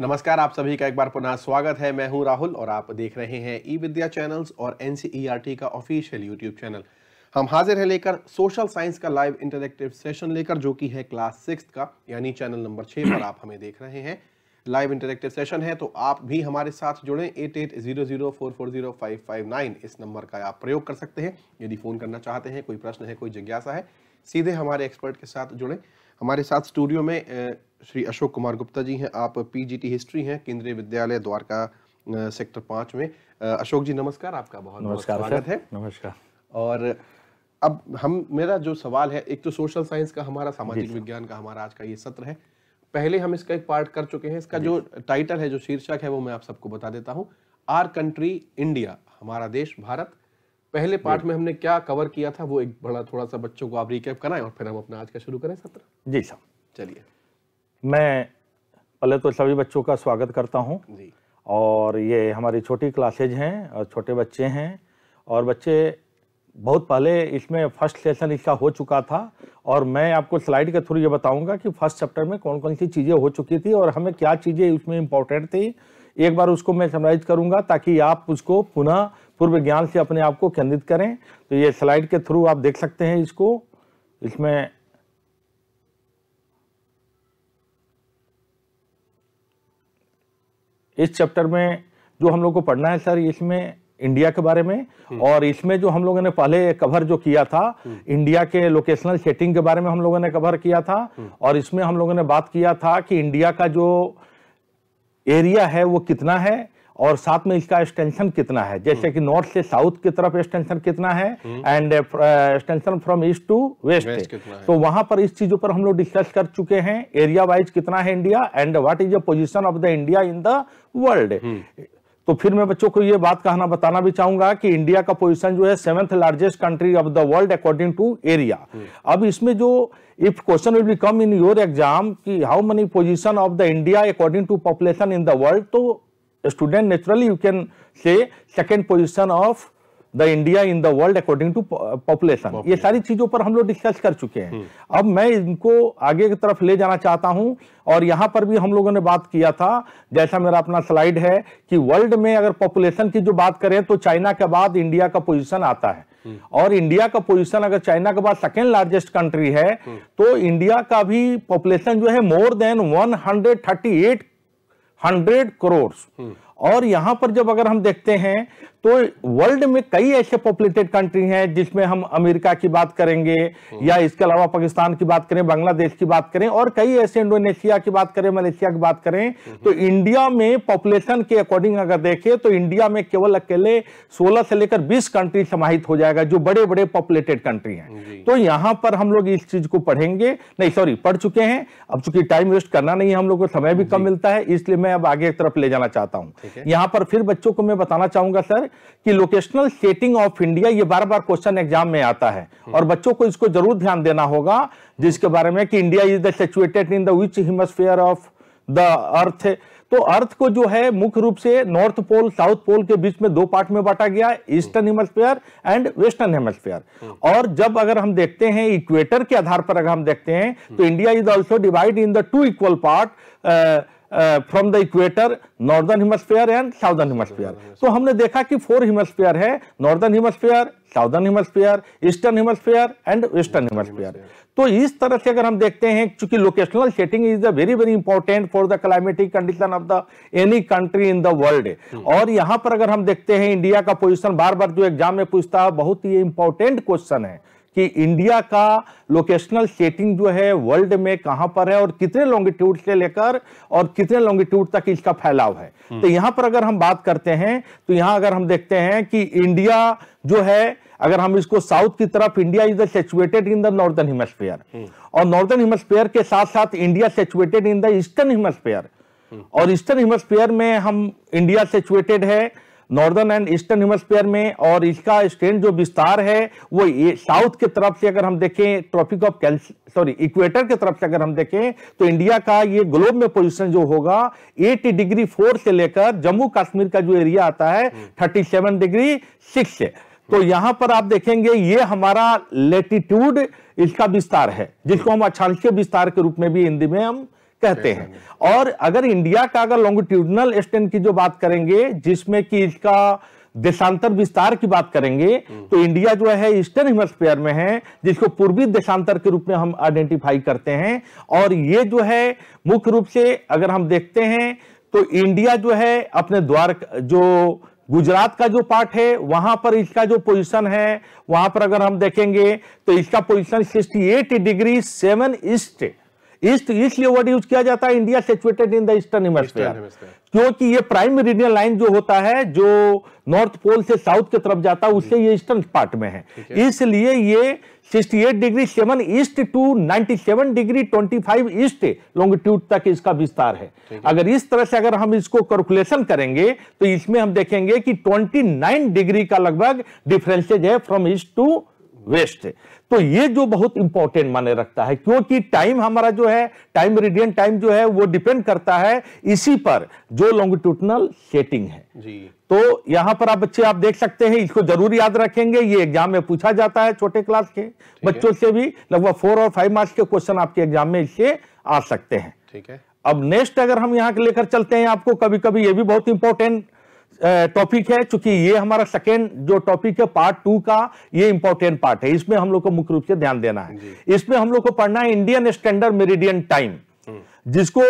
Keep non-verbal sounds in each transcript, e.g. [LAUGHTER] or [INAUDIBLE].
नमस्कार आप सभी का एक बार पुनः स्वागत है मैं हूं राहुल और आप देख रहे हैं ई विद्या चैनल्स और एनसीईआरटी e का ऑफिशियल यूट्यूब चैनल हम हाजिर हैं लेकर सोशल साइंस का लाइव इंटरेक्टिव सेशन लेकर जो कि है क्लास सिक्स का यानी चैनल नंबर छह पर आप हमें देख रहे हैं लाइव इंटरेक्टिव सेशन है तो आप भी हमारे साथ जुड़े eight eight zero zero four four zero five five nine इस नंबर का आप प्रयोग कर सकते हैं यदि फ़ोन करना चाहते हैं कोई प्रश्न है कोई जिज्ञासा है सीधे हमारे एक्सपर्ट के साथ जुड़े हमारे साथ स्टूडियो में श्री अशोक कुमार गुप्ता जी हैं आप पीजीटी हिस्ट्री हैं केंद्रीय विद्यालय द्वारका सेक्टर पाँच में अशोक जी नमस्कार आपका बहुत नमस्कार स्वागत है नमस्कार और अब हम मेरा जो सवाल है एक तो सोशल साइंस का हमारा सामाजिक विज्ञान का हमारा आज का ये सत्र है पहले हम इसका एक पार्ट कर चुके हैं इसका जो टाइटल है जो शीर्षक है वो मैं आप सबको बता देता हूँ आर कंट्री इंडिया हमारा देश भारत पहले पार्ट में हमने क्या कवर किया था वो एक बड़ा थोड़ा सा बच्चों को आप रिकैप कराएं और फिर हम अपना आज का शुरू करें सत्र जी सर चलिए मैं पहले तो सभी बच्चों का स्वागत करता हूँ और ये हमारी छोटी क्लासेज हैं और छोटे बच्चे हैं और बच्चे बहुत पहले इसमें फर्स्ट सेशन इसका हो चुका था और मैं आपको स्लाइड के थ्रू ये बताऊंगा कि फर्स्ट चैप्टर में कौन कौन सी चीज़ें हो चुकी थी और हमें क्या चीज़ें उसमें इम्पोर्टेंट थी एक बार उसको मैं समराइज करूंगा ताकि आप उसको पुनः पूर्व ज्ञान से अपने आप को केंद्रित करें तो ये स्लाइड के थ्रू आप देख सकते हैं इसको इसमें इस चैप्टर में जो हम लोग को पढ़ना है सर इसमें इंडिया के बारे में हम्म। और इसमें जो हम लोगों ने पहले कवर जो किया था हम्म। इंडिया के लोकेशनल सेटिंग के बारे में हम लोगों ने कवर किया था हम्म। और इसमें हम लोगों ने बात किया था कि इंडिया का जो एरिया है वो कितना है और साथ में इसका एक्सटेंशन कितना है जैसे हम्म। कि नॉर्थ से साउथ की तरफ एक्सटेंशन कितना है and extension from east to west तो वहां पर इस चीजों पर हम लोग डिस्कस कर चुके हैं एरिया वाइज कितना है India and what is the position of the India in the world तो फिर मैं बच्चों को यह बात कहना बताना भी चाहूंगा कि इंडिया का पोजीशन जो है seventh largest country of the world according to area अब इसमें जो if question will be come in your exam कि how many position of the India according to population in the world तो student naturally you can say second position of the India in the world according to population ये सारी चीजों पर हम लोग discuss कर चुके हैं हम्म। अब मैं इनको आगे की तरफ ले जाना चाहता हूं और यहां पर भी हम लोगों ने बात किया था जैसा मेरा अपना स्लाइड है कि वर्ल्ड में अगर पॉपुलेशन की जो बात करें तो चाइना के बाद इंडिया का पोजिशन आता है हम्म। और इंडिया का पोजीशन अगर चाइना के बाद सेकेंड लार्जेस्ट कंट्री है हम्म। तो इंडिया का भी पॉपुलेशन जो है more than eight hundred crore और यहां पर जब अगर हम देखते हैं तो वर्ल्ड में कई ऐसे पॉपुलेटेड कंट्री हैं जिसमें हम अमेरिका की बात करेंगे या हम्म। इसके अलावा पाकिस्तान की बात करें बांग्लादेश की बात करें और कई ऐसे इंडोनेशिया की बात करें मलेशिया की बात करें हम्म। तो इंडिया में पॉपुलेशन के अकॉर्डिंग अगर देखें तो इंडिया में केवल अकेले सोलह से लेकर बीस कंट्री समाहित हो जाएगा जो बड़े बड़े पॉपुलेटेड कंट्री हैं तो यहां पर हम लोग इस चीज को पढ़ेंगे नहीं सॉरी पढ़ चुके हैं अब चूंकि टाइम वेस्ट करना नहीं है हम लोग को समय भी कम मिलता है इसलिए मैं अब आगे तरफ ले जाना चाहता हूँ यहाँ पर फिर बच्चों को मैं बताना चाहूंगा सर कि लोकेशनल सेटिंग ऑफ इंडिया ये बार बार क्वेश्चन एग्जाम में आता है हम्म। और बच्चों को इसको जरूर ध्यान देना होगा जिसके बारे में कि India is the situated in the which hemisphere of the earth तो अर्थ को जो है मुख्य रूप से नॉर्थ पोल साउथ पोल के बीच में दो पार्ट में बांटा गया eastern hemisphere and western hemisphere और जब अगर हम देखते हैं इक्वेटर के आधार पर अगर हम देखते हैं तो India is also divide in the two equal part ah, from the equator northern hemisphere and southern hemisphere तो हमने देखा कि फोर हिमस्फेयर है northern hemisphere southern hemisphere eastern hemisphere and western hemisphere तो इस तरह से अगर हम देखते हैं चूंकि locational setting is the very very important for the climatic condition of the any country in the world और यहां पर अगर हम देखते हैं इंडिया का पोजिशन बार बार जो एग्जाम में पूछता है बहुत ही इंपॉर्टेंट क्वेश्चन है कि इंडिया का लोकेशनल सेटिंग जो है वर्ल्ड में कहां पर है और कितने लॉन्गिट्यूड से लेकर और कितने लॉन्गिट्यूड तक इसका फैलाव है हम्म। तो यहां पर अगर हम बात करते हैं तो यहां अगर हम देखते हैं कि इंडिया जो है अगर हम इसको साउथ की तरफ India is situated in the northern hemisphere और नॉर्दर्न हिमस्फेयर के साथ साथ India situated in the eastern hemisphere और ईस्टर्न हिमस्फेयर में हम इंडिया सेचुएटेड है नॉर्दर्न एंड ईस्टर्न हिमस्फेयर में और इसका स्टैंड जो विस्तार है वो साउथ की तरफ से अगर हम देखें tropic of cancer sorry equator के तरफ से अगर हम देखें तो इंडिया का ये ग्लोब में पोजिशन जो होगा एटी डिग्री फोर से लेकर जम्मू कश्मीर का जो एरिया आता है थर्टी सेवन डिग्री सिक्स से तो यहां पर आप देखेंगे ये हमारा लेटिट्यूड इसका विस्तार है जिसको हम अच्छा विस्तार के रूप में भी हिंदी में हम कहते हैं और अगर इंडिया का अगर लॉन्गिट्यूडनल स्टैंड की जो बात करेंगे जिसमें कि इसका देशांतर विस्तार की बात करेंगे hmm. तो इंडिया जो है ईस्टर्न हिमस्फेयर में है जिसको पूर्वी देशांतर के रूप में हम आइडेंटिफाई करते हैं और ये जो है मुख्य रूप से अगर हम देखते हैं तो इंडिया जो है अपने द्वार जो गुजरात का जो पार्ट है वहां पर इसका जो पोजीशन है वहां पर अगर हम देखेंगे तो इसका position 68 degree seven east east इसलिए वर्ड यूज किया जाता है India situated in the eastern hemisphere क्योंकि ये प्राइम मेरिडियन लाइन जो होता है जो नॉर्थ पोल से साउथ की तरफ जाता है उससे ये ईस्टर्न पार्ट में है इसलिए ये 68 degree 7 east to 97 degree 25 east longitude तक इसका विस्तार है अगर इस तरह से अगर हम इसको कैलकुलेशन करेंगे तो इसमें हम देखेंगे कि 29 डिग्री का लगभग डिफरेंसेज है फ्रॉम ईस्ट टू वेस्ट तो ये जो बहुत इंपॉर्टेंट माने रखता है क्योंकि टाइम हमारा जो है टाइम रिडियन टाइम जो है वो डिपेंड करता है इसी पर जो लॉन्गिट्यूडनल सेटिंग है जी तो यहां पर आप बच्चे आप देख सकते हैं इसको जरूर याद रखेंगे ये एग्जाम में पूछा जाता है छोटे क्लास के बच्चों से भी लगभग फोर और फाइव मार्क्स के क्वेश्चन आपके एग्जाम में इससे आ सकते हैं ठीक है अब नेक्स्ट अगर हम यहाँ लेकर चलते हैं आपको कभी कभी ये भी बहुत इंपॉर्टेंट टॉपिक है चूंकि ये हमारा सेकेंड जो टॉपिक है पार्ट टू का ये इंपॉर्टेंट पार्ट है इसमें हम लोग को मुख्य रूप से ध्यान देना है इसमें हम लोग को पढ़ना है इंडियन स्टैंडर्ड मेरिडियन टाइम जिसको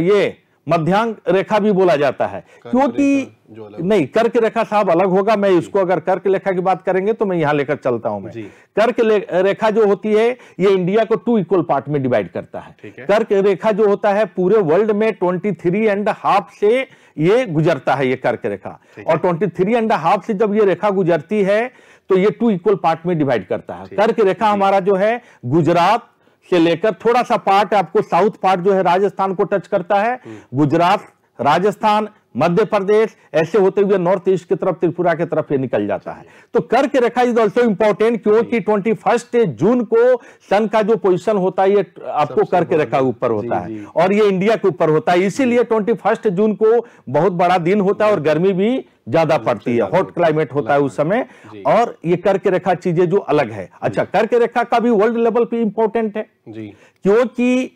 ये मध्यांक रेखा भी बोला जाता है क्योंकि नहीं कर्क रेखा साहब अलग होगा मैं इसको अगर कर्क रेखा की बात करेंगे तो मैं यहां लेकर चलता हूं मैं कर्क रेखा जो होती है ये इंडिया को टू इक्वल पार्ट में डिवाइड करता है कर्क रेखा जो होता है पूरे वर्ल्ड में ट्वेंटी थ्री एंड हाफ से ये गुजरता है ये करके रेखा और ट्वेंटी थ्री एंड हाफ से जब ये रेखा गुजरती है तो ये टू इक्वल पार्ट में डिवाइड करता है कर्क रेखा हमारा जो है गुजरात से लेकर थोड़ा सा पार्ट आपको साउथ पार्ट जो है राजस्थान को टच करता है हम्म। गुजरात राजस्थान मध्य प्रदेश ऐसे होते हुए नॉर्थ ईस्ट की तरफ त्रिपुरा की तरफ ये निकल जाता है तो करके रेखा इज ऑल्सो इंपॉर्टेंट क्योंकि ट्वेंटी फर्स्ट जून को सन का जो पोजिशन होता है ये आपको करके रेखा ऊपर होता जी, है जी। और ये इंडिया के ऊपर होता है इसीलिए ट्वेंटी फर्स्ट जून को बहुत बड़ा दिन होता है और गर्मी भी ज्यादा पड़ती है हॉट क्लाइमेट होता है उस समय और ये कर्क रेखा चीजें जो अलग है अच्छा कर्क रेखा का भी वर्ल्ड लेवल पे इंपॉर्टेंट है क्योंकि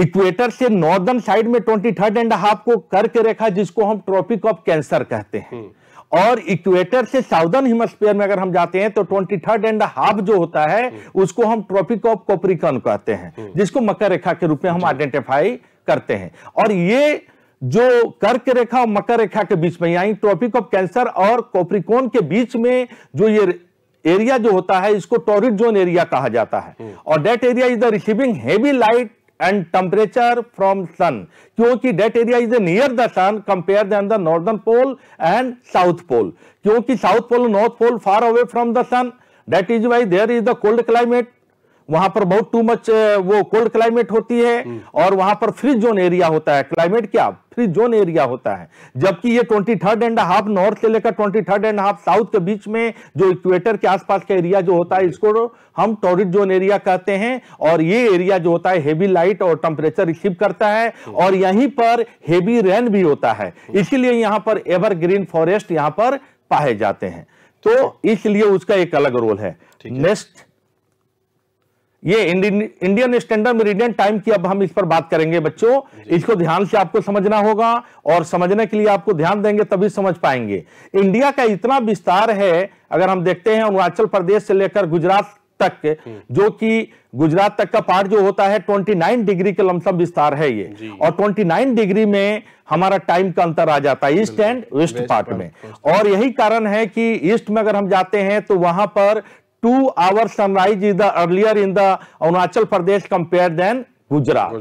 इक्वेटर से नॉर्दर्न साइड में ट्वेंटी थर्ड एंड हाफ को कर्क रेखा जिसको हम ट्रॉपिक ऑफ कैंसर कहते हैं हम्म। और इक्वेटर से साउदर्न हिमस्पेयर में अगर हम जाते हैं तो ट्वेंटी थर्ड एंड हाफ जो होता है हम्म। उसको हम ट्रॉपिक ऑफ कोपरिकन कहते हैं हम्म। जिसको मकर रेखा के रूप में हम आइडेंटिफाई करते हैं और ये जो कर्क रेखा और मकर रेखा के बीच में यानी ट्रॉपिक ऑफ कैंसर और कोपरिकोन के बीच में जो ये एरिया जो होता है इसको टॉरिड जोन एरिया कहा जाता है और that area is the receiving heavy light and temperature from sun क्योंकि that area is near the sun compare than the northern pole and south pole क्योंकि south pole north pole far away from the sun that is why there is the cold climate वहां पर बहुत too much वो cold climate होती है हम्म। और वहां पर फ्री जोन एरिया होता है क्लाइमेट क्या फ्रिज जोन एरिया होता है जबकि ये twenty third and half north से लेकर twenty third and half south के बीच में जो इक्वेटर के आसपास का एरिया जो होता है इसको हम टॉरिड जोन एरिया कहते हैं और ये एरिया जो होता है हेवी लाइट और टेम्परेचर रिसीव करता है हम्म। और यहीं पर हेवी रेन भी होता है हम्म। इसीलिए यहां पर एवरग्रीन फॉरेस्ट यहां पर पाए जाते हैं तो हाँ। इसलिए उसका एक अलग रोल है नेक्स्ट ये इंडियन स्टैंडर्ड मेरिडियन टाइम की अब हम इस पर बात करेंगे बच्चों इसको ध्यान से आपको समझना होगा और समझने के लिए आपको ध्यान देंगे तभी समझ पाएंगे इंडिया का इतना विस्तार है अगर हम देखते हैं अरुणाचल प्रदेश से लेकर गुजरात तक हम्म। जो कि गुजरात तक का पार्ट जो होता है 29 डिग्री के लमसम विस्तार है ये और 29 डिग्री में हमारा टाइम का अंतर आ जाता है ईस्ट एंड वेस्ट पार्ट में और यही कारण है कि ईस्ट में अगर हम जाते हैं तो वहां पर two hour sunrise is the earlier in the Arunachal Pradesh compare than Gujarat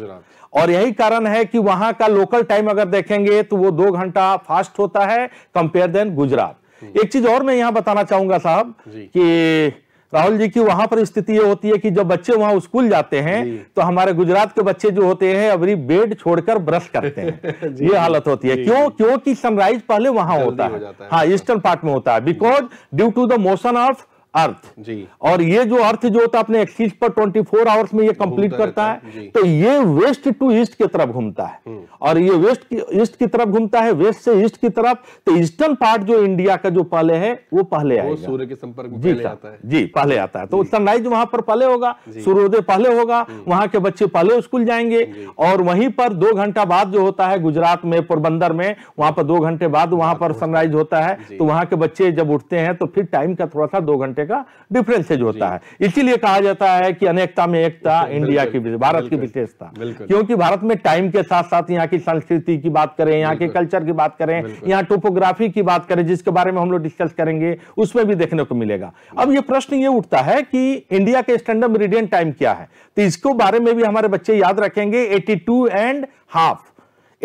और यही कारण है कि वहां का लोकल टाइम अगर देखेंगे तो वो दो घंटा फास्ट होता है कंपेयर देन गुजरात एक चीज और मैं यहां बताना चाहूंगा साहब कि राहुल जी की वहां पर स्थिति ये होती है कि जब बच्चे वहां स्कूल जाते हैं तो हमारे गुजरात के बच्चे जो होते हैं अभी बेड छोड़कर ब्रश करते हैं [LAUGHS] ये हालत होती है क्यों क्योंकि सनराइज पहले वहां होता है हाँ ईस्टर्न पार्ट में होता है because due to the motion of earth जी और ये जो अर्थ जो होता है अपने एक्सिस पर 24 फोर आवर्स में ये कंप्लीट करता है तो ये वेस्ट टू ईस्ट की तरफ घूमता है हम्म। और ये वेस्ट की ईस्ट की तरफ घूमता है वेस्ट से ईस्ट की तरफ तो ईस्टर्न पार्ट जो इंडिया का जो पहले है वो पहले आएगा सूर्य के संपर्क में पहले आता है जी पहले आता है तो सनराइज वहां पर पहले होगा सूर्योदय पहले होगा हम्म। वहां के बच्चे पहले स्कूल जाएंगे और वहीं पर दो घंटा बाद जो होता है गुजरात में पोरबंदर में वहां पर दो घंटे बाद वहां हाँ, पर सनराइज होता है तो वहां के बच्चे जब उठते हैं तो फिर टाइम का थोड़ा सा दो घंटे का डिफरेंसेज होता है इसीलिए कहा जाता है कि अनेकता में एकता इंडिया की भारत की विशेषता क्योंकि भारत में टाइम के साथ साथ यहाँ की संस्कृति की बात करें यहाँ के कल्चर की बात करें यहाँ टोपोग्राफी की बात करें जिसके बारे में हम लोग डिस्कस करेंगे उसमें भी देखने को मिलेगा अब ये प्रश्न ये उठता है कि इंडिया के स्टैंडर्ड मेरिडियन टाइम क्या है तो इसको बारे में भी हमारे बच्चे याद रखेंगे 82 and half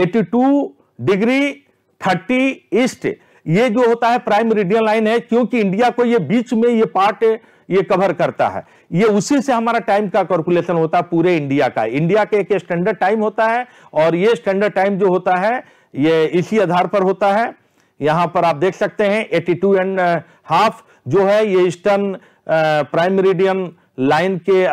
eighty degree thirty east ये जो होता है प्राइम रिडियल लाइन है क्योंकि इंडिया को ये बीच में ये पार्ट ये कवर करता है ये उसी से हमारा टाइम का कैलकुलेशन होता है पूरे इंडिया का इंडिया के एक स्टैंडर्ड टाइम होता है और ये स्टैंडर्ड टाइम जो होता है ये इसी आधार पर होता है यहां पर आप देख सकते हैं एटी टू एंड हाफ जो है ये ईस्टर्न प्राइम मेरिडियन लाइन के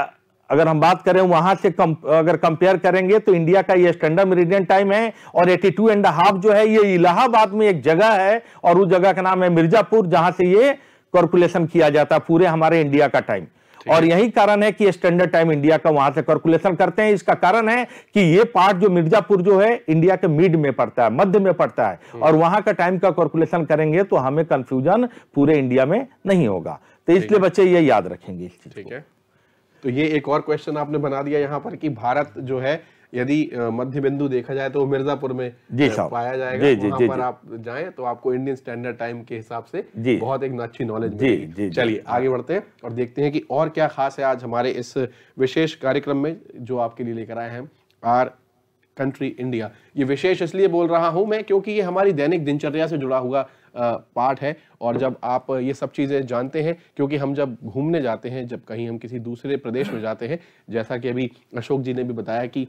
अगर हम बात करें वहां से कम, अगर कंपेयर करेंगे तो इंडिया का ये स्टैंडर्ड मेरिडियन टाइम है और 82 एंड हाफ जो है ये इलाहाबाद में एक जगह है और उस जगह का नाम है मिर्जापुर जहां से ये कॉर्कुलेशन किया जाता है पूरे हमारे इंडिया का टाइम और यही कारण है कि स्टैंडर्ड टाइम इंडिया का वहां से कैलकुलेशन करते हैं इसका कारण है कि ये पार्ट जो मिर्जापुर जो है इंडिया के मिड में पड़ता है मध्य में पड़ता है और वहां का टाइम का कैलकुलेशन करेंगे तो हमें कंफ्यूजन पूरे इंडिया में नहीं होगा तो इसलिए बच्चे ये याद रखेंगे इस चीज को तो ये एक और क्वेश्चन आपने बना दिया यहाँ पर कि भारत जो है यदि मध्य बिंदु देखा जाए तो मिर्जापुर में जी पाया जाएगा जी, जी, जी, पर आप जाए तो आपको इंडियन स्टैंडर्ड टाइम के हिसाब से बहुत एक अच्छी नॉलेज चलिए आगे बढ़ते हैं और देखते हैं कि और क्या खास है आज हमारे इस विशेष कार्यक्रम में जो आपके लिए लेकर आए हैं आर कंट्री इंडिया ये विशेष इसलिए बोल रहा हूं मैं क्योंकि ये हमारी दैनिक दिनचर्या से जुड़ा हुआ पार्ट है और जब आप ये सब चीज़ें जानते हैं क्योंकि हम जब घूमने जाते हैं जब कहीं हम किसी दूसरे प्रदेश में जाते हैं जैसा कि अभी अशोक जी ने भी बताया कि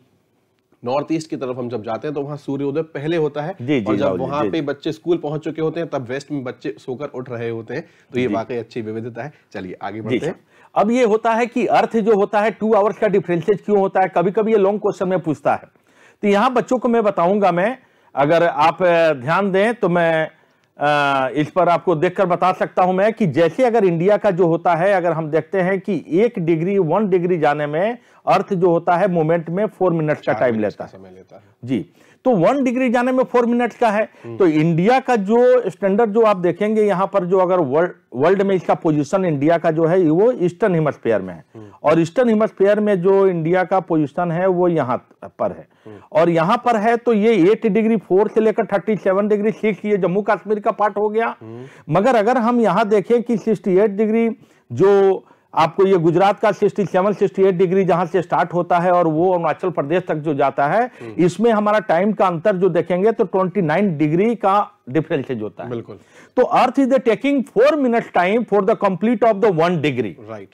नॉर्थ ईस्ट की तरफ हम जब जाते हैं तो वहाँ सूर्योदय पहले होता है जी, जी, और जब वहाँ पे बच्चे स्कूल पहुंच चुके होते हैं तब वेस्ट में बच्चे सोकर उठ रहे होते हैं तो ये वाकई अच्छी विविधता है चलिए आगे बढ़ते हैं अब ये होता है कि अर्थ जो होता है टू आवर्स का डिफरेंसेज क्यों होता है कभी कभी ये लॉन्ग क्वेश्चन में पूछता है तो यहाँ बच्चों को मैं बताऊंगा मैं अगर आप ध्यान दें तो मैं इस पर आपको देखकर बता सकता हूं मैं कि जैसे अगर इंडिया का जो होता है अगर हम देखते हैं कि एक डिग्री वन डिग्री जाने में अर्थ जो होता है मोमेंट में फोर मिनट्स का टाइम लेता है समय लेता है जी तो वन डिग्री जाने में फोर मिनट का है तो इंडिया का जो स्टैंडर्ड जो आप देखेंगे यहाँ पर जो अगर वर्ल्ड वर्ल्ड में इसका पोजीशन इंडिया का जो है वो ईस्टर्न हिमस्फेयर में है और ईस्टर्न हिमस्फेयर में जो इंडिया का पोजीशन है वो यहाँ पर है और यहाँ पर है तो ये एट डिग्री फोर से लेकर थर्टी सेवन डिग्री सिक्स ये जम्मू कश्मीर का पार्ट हो गया मगर अगर हम यहाँ देखें कि सिक्सटी एट डिग्री जो आपको ये गुजरात का 67, 68 डिग्री जहां से स्टार्ट होता है और वो अरुणाचल प्रदेश तक जो जाता है हम्म। इसमें हमारा टाइम का अंतर जो देखेंगे तो 29 डिग्री का डिफरेंसेज होता है बिल्कुल तो earth is the taking four minute time for the complete of the one degree right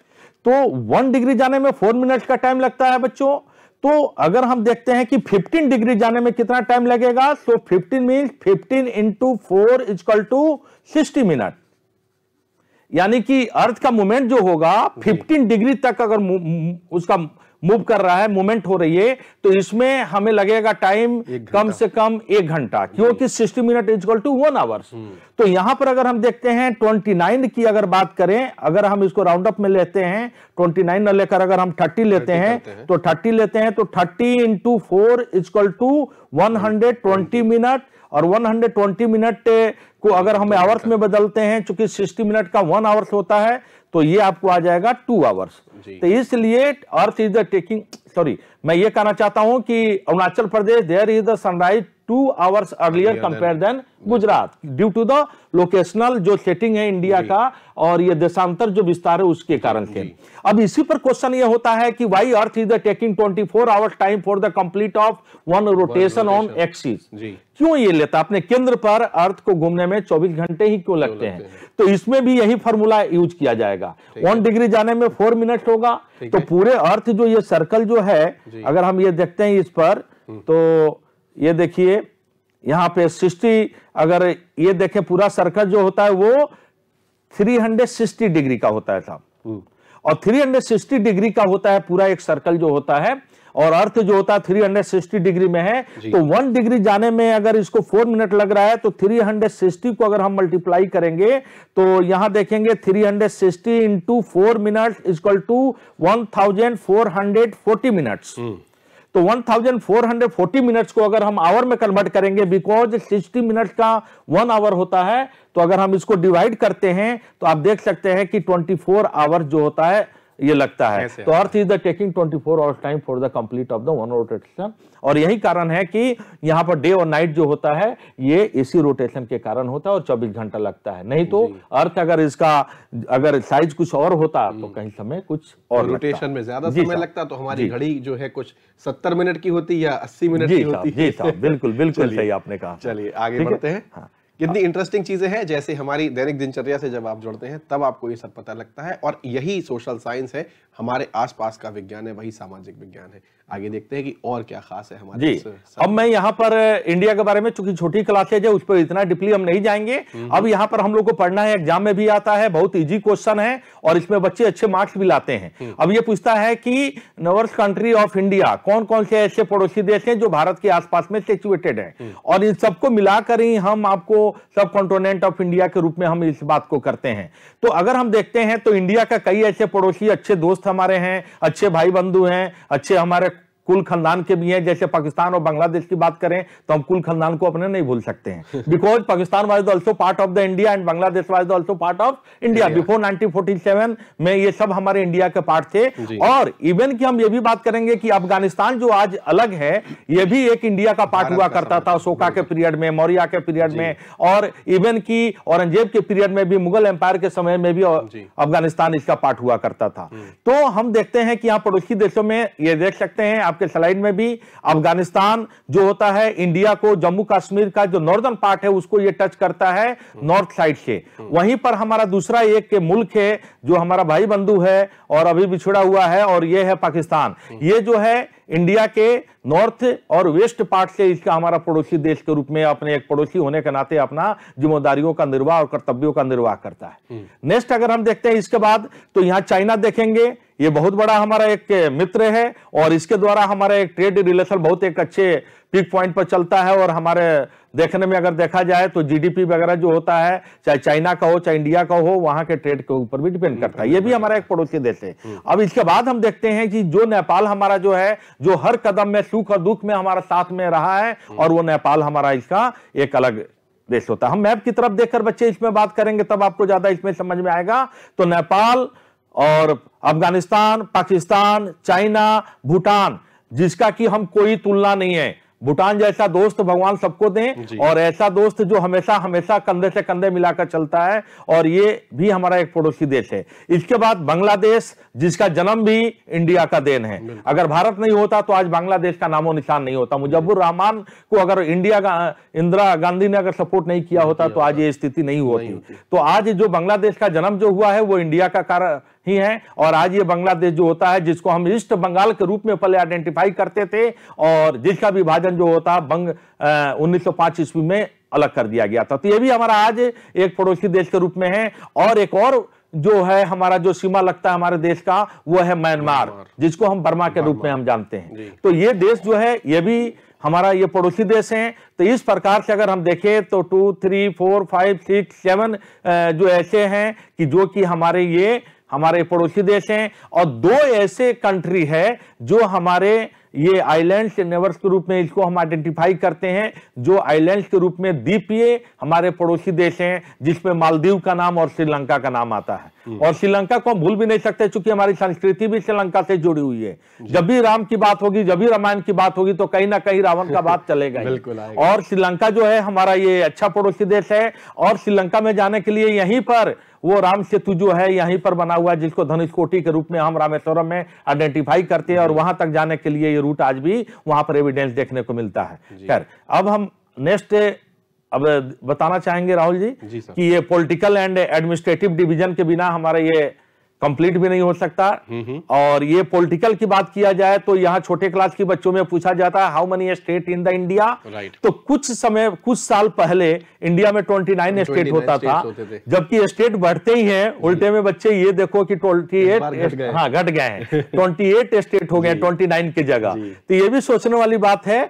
तो वन डिग्री जाने में फोर मिनट का टाइम लगता है बच्चों तो अगर हम देखते हैं कि 15 डिग्री जाने में कितना टाइम लगेगा so so 15 mean 15 into four equal to sixty minute यानी कि अर्थ का मूवमेंट जो होगा 15 डिग्री तक अगर उसका मूव कर रहा है मूवमेंट हो रही है तो इसमें हमें लगेगा टाइम कम से कम एक घंटा क्योंकि sixty minute equal to one hours तो यहां पर अगर हम देखते हैं ट्वेंटी नाइन की अगर बात करें अगर हम इसको राउंड अप में लेते हैं ट्वेंटी नाइन लेकर अगर हम थर्टी तो लेते हैं तो थर्टी लेते हैं तो thirty into four equal to one hundred twenty minute और 120 मिनट को अगर हम आवर्स हम्म। में बदलते हैं चूंकि 60 मिनट का वन आवर्स होता है तो ये आपको आ जाएगा टू आवर्स तो इसलिए earth is the taking sorry मैं ये कहना चाहता हूं कि Arunachal Pradesh there is the sunrise two hours earlier compare than Gujarat due to the locational जो सेटिंग है इंडिया का और ये देशांतर जो विस्तार है उसके कारण थे अब इसी पर क्वेश्चन ये होता है कि why earth is the taking 24 four hours time for the complete of one rotation on axis क्यों ये लेता अपने केंद्र पर अर्थ को घूमने में 24 घंटे ही क्यों लगते हैं तो इसमें भी यही फॉर्मूला यूज किया जाएगा वन डिग्री जाने में फोर मिनट होगा तो पूरे अर्थ जो ये सर्कल जो है अगर हम ये देखते हैं इस पर हम्म। तो ये देखिए यहाँ पे सिक्सटी अगर ये देखें पूरा सर्कल जो होता है वो 360 डिग्री का होता है था हम्म। और 360 डिग्री का होता है पूरा एक सर्कल जो होता है और अर्थ जो होता है 360 डिग्री में है तो वन डिग्री जाने में अगर इसको फोर मिनट लग रहा है तो 360 को अगर हम मल्टीप्लाई करेंगे तो यहां देखेंगे 360 hundred sixty into four minute equal to one thousand four hundred forty minutes तो 1440 मिनट्स को अगर हम आवर में कन्वर्ट करेंगे बिकॉज 60 मिनट का वन आवर होता है तो अगर हम इसको डिवाइड करते हैं तो आप देख सकते हैं कि 24 आवर जो होता है ये लगता है तो earth is the taking 24 four hours time for the complete of the one rotation और यही कारण है कि यहाँ पर डे और नाइट जो होता है ये एसी रोटेशन के कारण होता है और 24 घंटा लगता है नहीं तो अर्थ अगर इसका अगर साइज कुछ और होता तो कहीं समय कुछ और रोटेशन में ज्यादा समय लगता तो हमारी घड़ी जो है कुछ सत्तर मिनट की होती या अस्सी मिनट की होती जी बिल्कुल बिल्कुल सही आपने कहा चलिए आगे बढ़ते हैं हाँ। कितनी इंटरेस्टिंग चीजें हैं जैसे हमारी दैनिक दिनचर्या से जब आप जुड़ते हैं तब आपको ये सब पता लगता है और यही सोशल साइंस है हमारे आसपास का विज्ञान है वही सामाजिक विज्ञान है आगे देखते हैं कि और क्या खास है हमारे जी अब मैं यहाँ पर इंडिया के बारे में चूंकि छोटी क्लासेज है उस पर इतना डिप्ली हम नहीं जाएंगे हम्म, अब हम्म। यहाँ पर हम लोग को पढ़ना है एग्जाम में भी आता है बहुत इजी क्वेश्चन है और इसमें बच्चे अच्छे मार्क्स भी लाते हैं हम्म। अब ये पूछता है कि नवर्स कंट्री ऑफ इंडिया कौन कौन से ऐसे पड़ोसी देश हैं जो भारत के आसपास में सिचुएटेड है और इन सबको मिलाकर ही हम आपको सब कॉन्टोनेंट ऑफ इंडिया के रूप में हम इस बात को करते हैं तो अगर हम देखते हैं तो इंडिया का कई ऐसे पड़ोसी अच्छे दोस्त हमारे हैं अच्छे भाई बंधु हैं अच्छे हमारे कुल खानदान के भी हैं जैसे पाकिस्तान और बांग्लादेश की बात करें तो हम कुल खानदान को अपने नहीं भूल सकते हैं because [LAUGHS] Pakistan was also part of the India and Bangladesh was also part of India before nineteen में ये सब हमारे इंडिया के पार्ट थे और इवन की हम ये भी बात करेंगे कि अफगानिस्तान जो आज अलग है ये भी एक इंडिया का पार्ट हुआ करता था अशोका के पीरियड में मौर्या के पीरियड में और इवन की औरंगजेब के पीरियड में भी मुगल एम्पायर के समय में भी अफगानिस्तान इसका पार्ट हुआ करता था हम्म। तो हम देखते हैं कि यहाँ पड़ोसी देशों में ये देख सकते हैं आपके स्लाइड में भी अफगानिस्तान जो होता है इंडिया को जम्मू कश्मीर का जो नॉर्दर्न पार्ट है उसको ये टच करता है नॉर्थ साइड से वहीं पर हमारा दूसरा एक मुल्क है जो हमारा भाई बंधु है और अभी भी छुड़ा हुआ है और ये है पाकिस्तान ये जो है इंडिया के नॉर्थ और वेस्ट पार्ट से इसका हमारा पड़ोसी देश के रूप में अपने एक पड़ोसी होने के नाते अपना जिम्मेदारियों का निर्वाह और कर्तव्यों का निर्वाह करता है नेक्स्ट हम्म। अगर हम देखते हैं इसके बाद तो यहाँ चाइना देखेंगे ये बहुत बड़ा हमारा एक मित्र है और इसके द्वारा हमारा एक ट्रेड रिलेशन बहुत एक अच्छे पीक पॉइंट पर चलता है और हमारे देखने में अगर देखा जाए तो जीडीपी वगैरह जो होता है चाहे चाइना का हो चाहे इंडिया का हो वहां के ट्रेड के ऊपर भी डिपेंड करता है ये भी हमारा एक पड़ोसी देश है हम्म। अब इसके बाद हम देखते हैं कि जो नेपाल हमारा जो है जो हर कदम में सुख और दुख में हमारा साथ में रहा है हम्म। और वो नेपाल हमारा इसका एक अलग देश होता है हम मैप की तरफ देखकर बच्चे इसमें बात करेंगे तब आपको ज्यादा इसमें समझ में आएगा तो नेपाल और अफगानिस्तान पाकिस्तान चाइना भूटान जिसका कि हम कोई तुलना नहीं है भूटान जैसा दोस्त भगवान सबको दें और ऐसा दोस्त जो हमेशा हमेशा कंधे से कंधे मिलाकर चलता है और ये भी हमारा एक पड़ोसी देश है इसके बाद बांग्लादेश जिसका जन्म भी इंडिया का देन है अगर भारत नहीं होता तो आज बांग्लादेश का नामो निशान नहीं होता मुजफ्फर रहमान को अगर इंडिया का इंदिरा गांधी ने अगर सपोर्ट नहीं किया होता तो आज ये स्थिति नहीं होती तो आज जो बांग्लादेश का जन्म जो हुआ है वो इंडिया का कारण ही हैं और आज ये बांग्लादेश जो होता है जिसको हम ईस्ट बंगाल के रूप में पहले आइडेंटिफाई करते थे और जिसका विभाजन जो होता बंग उन्नीस ईस्वी में अलग कर दिया गया था तो ये भी हमारा आज एक पड़ोसी देश के रूप में है और एक और जो है हमारा जो सीमा लगता है हमारे देश का वो है म्यांमार जिसको हम बर्मा के रूप में हम जानते हैं तो ये देश जो है ये भी हमारा ये पड़ोसी देश है तो इस प्रकार से अगर हम देखें तो two three four five six seven जो ऐसे हैं कि जो कि हमारे ये हमारे पड़ोसी देश हैं और दो ऐसे कंट्री है जो हमारे ये आइलैंड्स नेवर्स के रूप में इसको हम आइडेंटिफाई करते हैं जो आइलैंड्स के रूप में द्वीपीय हमारे पड़ोसी देश हैं जिसमें मालदीव का नाम और श्रीलंका का नाम आता है हम्म। और श्रीलंका को हम भूल भी नहीं सकते चूंकि हमारी संस्कृति भी श्रीलंका से जुड़ी हुई है जब भी राम की बात होगी जब भी रामायण की बात होगी तो कहीं ना कहीं रावण का बात चलेगा और श्रीलंका जो है हमारा ये अच्छा पड़ोसी देश है और श्रीलंका में जाने के लिए यहीं पर वो राम सेतु जो है यहीं पर बना हुआ है जिसको धनुष कोटी के रूप में हम रामेश्वरम में आइडेंटिफाई करते हैं और वहां तक जाने के लिए ये रूट आज भी वहां पर एविडेंस देखने को मिलता है खैर अब हम नेक्स्ट अब बताना चाहेंगे राहुल जी, जी कि ये पॉलिटिकल एंड एडमिनिस्ट्रेटिव डिवीजन के बिना हमारा ये कंप्लीट भी नहीं हो सकता और ये पॉलिटिकल की बात किया जाए तो यहाँ छोटे क्लास के बच्चों में पूछा जाता है how many state in the India तो कुछ समय कुछ साल पहले इंडिया में 29 स्टेट होता था जबकि स्टेट बढ़ते ही हैं उल्टे में बच्चे ये देखो कि ट्वेंटी एट हाँ घट गए हैं ट्वेंटी [LAUGHS] स्टेट हो गए ट्वेंटी नाइन की जगह तो ये भी सोचने वाली बात है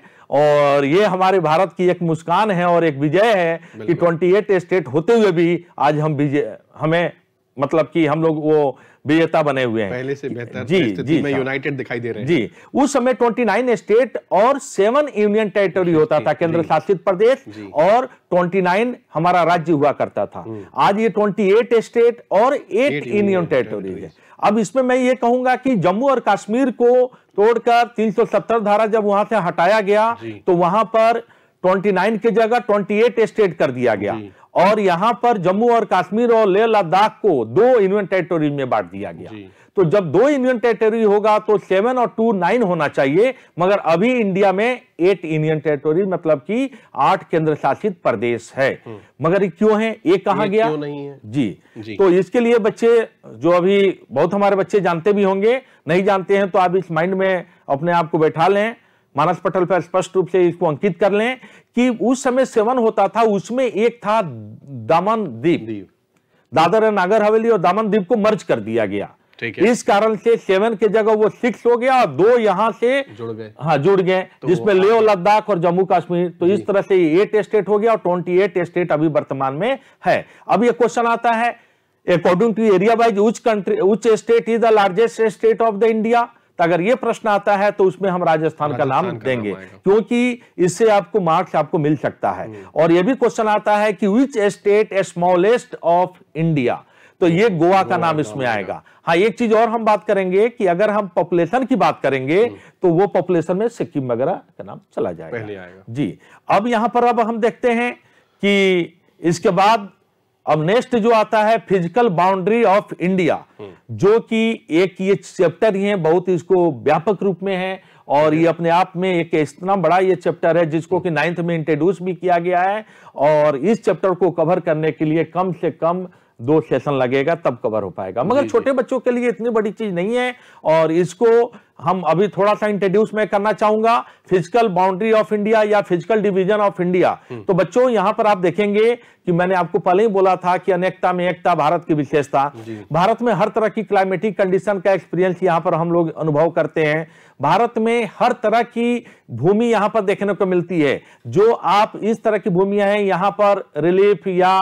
और ये हमारे भारत की एक मुस्कान है और एक विजय है कि 28 स्टेट होते हुए भी आज हम विजय हमें मतलब कि हम लोग वो विजेता बने हुए हैं पहले से बेहतर जी जी में यूनाइटेड दिखाई दे रहे हैं जी उस समय 29 स्टेट और सेवन यूनियन टेरिटरी होता था केंद्र शासित प्रदेश और 29 हमारा राज्य हुआ करता था हम्म। आज ये 28 स्टेट और एट यूनियन टेरिटरी है अब इसमें मैं ये कहूंगा कि जम्मू और कश्मीर को तोड़कर 370 धारा जब वहां से हटाया गया तो वहां पर 29 के जगह 28 स्टेट कर दिया गया और यहां पर जम्मू और कश्मीर और लेह लद्दाख को दो यूनियन टेरिटोरी में बांट दिया गया तो जब दो यूनियन टेरिटोरी होगा तो सेवन और टू नाइन होना चाहिए मगर अभी इंडिया में एट यूनियन टेरिटोरी मतलब कि आठ केंद्र शासित प्रदेश है हम्म। मगर क्यों है ये कहा गया क्यों नहीं है जी, जी तो इसके लिए बच्चे जो अभी बहुत हमारे बच्चे जानते भी होंगे नहीं जानते हैं तो आप इस माइंड में अपने आप को बैठा लें मानस पटल पर स्पष्ट रूप से इसको अंकित कर लें कि उस समय सेवन होता था उसमें एक था दमन द्वीप दादर एंड नागर हवेली और दामन द्वीप को मर्ज कर दिया गया इस कारण से सेवन के जगह वो सिक्स हो गया और दो यहाँ से जुड़ गए हाँ जुड़ गए तो जिसमें लेह लद्दाख और जम्मू कश्मीर तो इस तरह से एट स्टेट हो गया और ट्वेंटी एट स्टेट अभी वर्तमान में है अब ये क्वेश्चन आता है according to area wise which country which state is the largest state of the India तो अगर ये प्रश्न आता है तो उसमें हम राजस्थान, का नाम देंगे क्योंकि इससे आपको मार्क्स आपको मिल सकता है हम्म। और ये भी क्वेश्चन आता है कि which state smallest of India तो ये गोवा का नाम इसमें आएगा हाँ एक चीज और हम बात करेंगे कि अगर हम पॉपुलेशन की बात करेंगे हम्म। तो वो पॉपुलेशन में सिक्किम वगैरह का नाम चला जाएगा पहले आएगा जी अब यहां पर अब हम देखते हैं कि इसके बाद अब नेक्स्ट जो आता है फिजिकल बाउंड्री ऑफ इंडिया जो कि एक ये चैप्टर ही है बहुत इसको व्यापक रूप में है और ये अपने आप में एक इतना बड़ा ये चैप्टर है जिसको कि नाइन्थ में इंट्रोड्यूस भी किया गया है और इस चैप्टर को कवर करने के लिए कम से कम दो सेशन लगेगा तब कवर हो पाएगा मगर छोटे बच्चों के लिए इतनी बड़ी चीज नहीं है और इसको हम अभी थोड़ा सा इंट्रोड्यूस मैं करना चाहूंगा फिजिकल बाउंड्री ऑफ इंडिया या फिजिकल डिवीजन ऑफ इंडिया तो बच्चों यहां पर आप देखेंगे कि मैंने आपको पहले ही बोला था कि अनेकता में एकता भारत की विशेषता भारत में हर तरह की क्लाइमेटिक कंडीशन का एक्सपीरियंस यहाँ पर हम लोग अनुभव करते हैं भारत में हर तरह की भूमि यहाँ पर देखने को मिलती है जो आप इस तरह की भूमियां हैं यहां पर रिलीफ या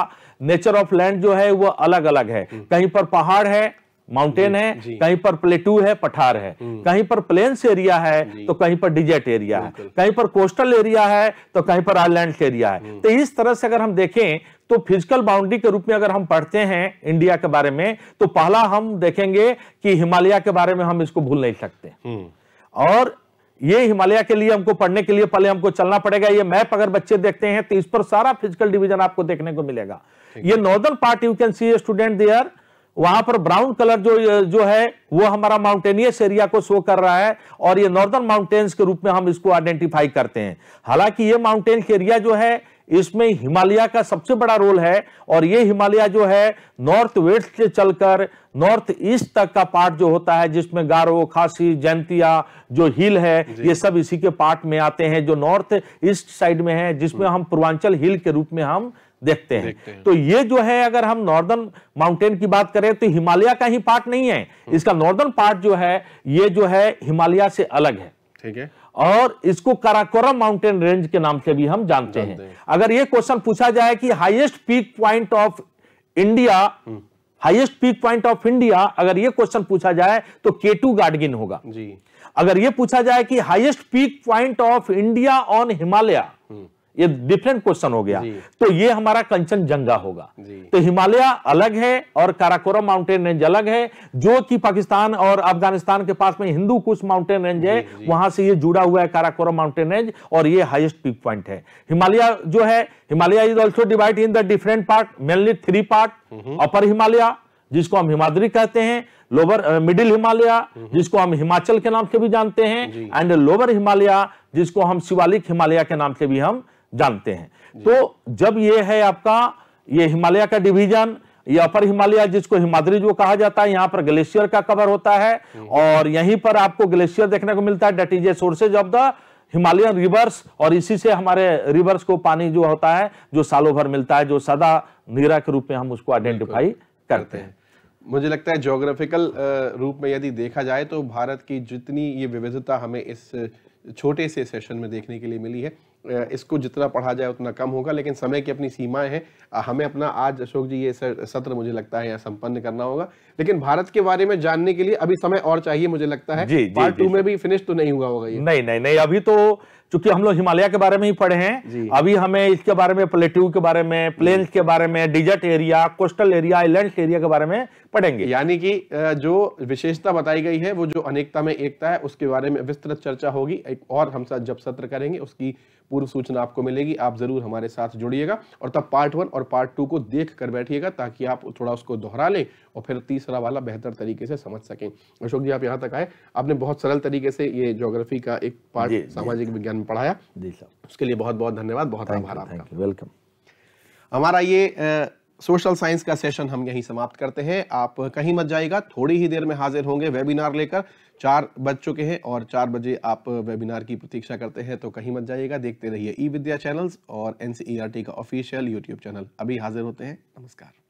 नेचर ऑफ लैंड जो है वो अलग अलग है हम्म। कहीं पर पहाड़ है माउंटेन है कहीं पर प्लेटू है पठार है हम्म। कहीं पर प्लेन्स एरिया है तो कहीं पर डिजेट एरिया है कहीं पर कोस्टल एरिया है तो कहीं पर आईलैंड एरिया है हम्म। तो इस तरह से अगर हम देखें तो फिजिकल बाउंड्री के रूप में अगर हम पढ़ते हैं इंडिया के बारे में तो पहला हम देखेंगे कि हिमालय के बारे में हम इसको भूल नहीं सकते और ये हिमालय के लिए हमको पढ़ने के लिए पहले हमको चलना पड़ेगा ये मैप अगर बच्चे देखते हैं तो इस पर सारा फिजिकल डिवीजन आपको देखने को मिलेगा ये northern part you can see student there वहां पर ब्राउन कलर जो जो है वो हमारा माउंटेनियस एरिया को शो कर रहा है और ये नॉर्दर्न माउंटेन्स के रूप में हम इसको आइडेंटिफाई करते हैं हालांकि ये माउंटेन एरिया जो है इसमें हिमालय का सबसे बड़ा रोल है और ये हिमालय जो है नॉर्थ वेस्ट से चलकर नॉर्थ ईस्ट तक का पार्ट जो होता है जिसमें गारो खासी जैंतिया जो हिल है ये सब इसी के पार्ट में आते हैं जो नॉर्थ ईस्ट साइड में है जिसमें हम्म। हम पूर्वांचल हिल के रूप में हम देखते हैं।, देखते हैं तो ये जो है अगर हम नॉर्दर्न माउंटेन की बात करें तो हिमालय का ही पार्ट नहीं है हम्म। इसका नॉर्दर्न पार्ट जो है ये जो है हिमालय से अलग है ठीक है और इसको काराकोरम माउंटेन रेंज के नाम से भी हम जानते, जानते हैं।, हैं अगर ये क्वेश्चन पूछा जाए कि highest peak point of India highest peak point of India अगर ये क्वेश्चन पूछा जाए तो केटू गार्डगिन होगा जी अगर ये पूछा जाए कि highest peak point of India on Himalaya ये डिफरेंट क्वेश्चन हो गया तो ये हमारा कंचन जंगा होगा तो हिमालय अलग है और काराकोरम माउंटेन रेंज अलग है जो कि पाकिस्तान और अफगानिस्तान के पास में हिंदू कुश माउंटेन रेंज है वहां से ये जुड़ा हुआ है काराकोरम माउंटेन रेंज और ये हाईएस्ट पीक पॉइंट है हिमालय जो है Himalaya is also divide in the different part mainly three part upper Himalaya जिसको हम हिमाद्री कहते हैं लोअर मिडिल हिमालय जिसको हम हिमाचल के नाम से भी जानते हैं एंड लोअर हिमालय जिसको हम शिवालिक हिमालय के नाम से भी हम जानते हैं तो जब ये है आपका ये हिमालय का डिवीजन ये अपर हिमालय जिसको हिमाद्री जो कहा जाता है यहाँ पर ग्लेशियर का कवर होता है और यहीं पर आपको ग्लेशियर देखने को मिलता है that is a sources of the Himalayan rivers और इसी से हमारे रिवर्स को पानी जो होता है जो सालों भर मिलता है जो सदा नीरा के रूप में हम उसको आइडेंटिफाई करते हैं मुझे लगता है जोग्राफिकल रूप में यदि देखा जाए तो भारत की जितनी ये विविधता हमें इस छोटे से सेशन में देखने के लिए मिली है इसको जितना पढ़ा जाए उतना कम होगा लेकिन समय की अपनी सीमाएं हैं हमें अपना आज अशोक जी ये सत्र मुझे लगता है यहाँ संपन्न करना होगा लेकिन भारत के बारे में जानने के लिए अभी समय और चाहिए मुझे लगता है जी, जी, पार्ट टू में भी फिनिश तो नहीं हुआ होगा ये नहीं नहीं नहीं अभी तो चूंकि हम लोग हिमालय के बारे में ही पढ़े हैं अभी हमें इसके बारे में प्लेट्यू के बारे में प्लेन्स के बारे में desert area coastal area island area के बारे में पढ़ेंगे यानी कि जो विशेषता बताई गई है वो जो अनेकता में एकता है उसके बारे में विस्तृत चर्चा होगी एक और हम साथ जब सत्र करेंगे उसकी पूर्व सूचना आपको मिलेगी आप जरूर हमारे साथ जुड़िएगा और तब पार्ट वन और पार्ट टू को देख कर बैठिएगा ताकि आप थोड़ा उसको दोहरा लें और फिर तीसरा वाला बेहतर तरीके से समझ सकें अशोक जी आप यहाँ तक आए आपने बहुत सरल तरीके से ये ज्योग्राफी का एक पार्ट सामाजिक विज्ञान में पढ़ाया जी सर उसके लिए बहुत बहुत धन्यवाद बहुत आभार आपका वेलकम हमारा ये सोशल साइंस का सेशन हम यहीं समाप्त करते हैं आप कहीं मत जाएगा थोड़ी ही देर में हाजिर होंगे वेबिनार लेकर चार बज चुके हैं और चार बजे आप वेबिनार की प्रतीक्षा करते हैं तो कहीं मत जाइएगा देखते रहिए ई विद्या चैनल्स और एनसीईआरटी e का ऑफिशियल यूट्यूब चैनल अभी हाजिर होते हैं नमस्कार